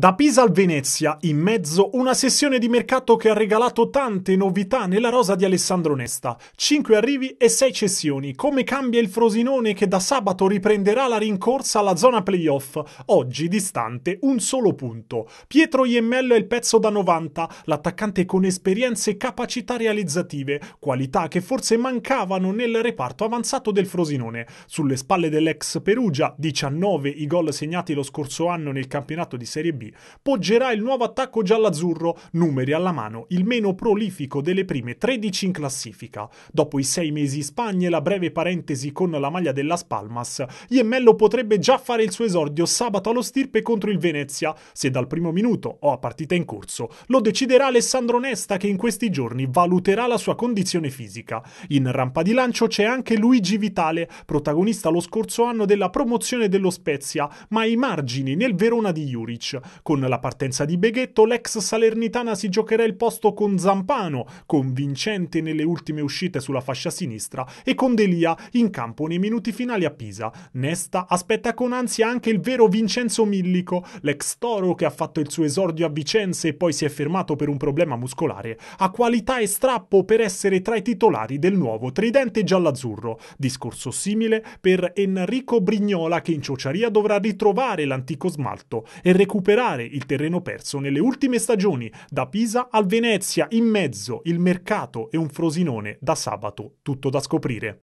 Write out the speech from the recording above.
Da Pisa al Venezia, in mezzo, una sessione di mercato che ha regalato tante novità nella rosa di Alessandro Nesta. 5 arrivi e 6 cessioni. Come cambia il Frosinone che da sabato riprenderà la rincorsa alla zona playoff? Oggi distante un solo punto. Pietro Iemmello è il pezzo da 90, l'attaccante con esperienze e capacità realizzative, qualità che forse mancavano nel reparto avanzato del Frosinone. Sulle spalle dell'ex Perugia, 19 i gol segnati lo scorso anno nel campionato di Serie B, titoli. Poggerà il nuovo attacco giallazzurro, numeri alla mano, il meno prolifico delle prime 13 in classifica. Dopo i sei mesi in Spagna e la breve parentesi con la maglia della Spalmas, Iemmello potrebbe già fare il suo esordio sabato allo stirpe contro il Venezia, se dal primo minuto o a partita in corso. Lo deciderà Alessandro Nesta che in questi giorni valuterà la sua condizione fisica. In rampa di lancio c'è anche Luigi Vitale, protagonista lo scorso anno della promozione dello Spezia, ma ai margini nel Verona di Juric. Con la partenza di Beghetto, l'ex Salernitana si giocherà il posto con Zampano, convincente nelle ultime uscite sulla fascia sinistra, e con Delia in campo nei minuti finali a Pisa. Nesta aspetta con ansia anche il vero Vincenzo Millico, l'ex Toro che ha fatto il suo esordio a Vicenza e poi si è fermato per un problema muscolare. Ha qualità e strappo per essere tra i titolari del nuovo tridente giallazzurro. Discorso simile per Enrico Brignola che in ciociaria dovrà ritrovare l'antico smalto e recuperare recuperare il terreno perso nelle ultime stagioni, da Pisa al Venezia, in mezzo il mercato e un Frosinone da sabato, tutto da scoprire.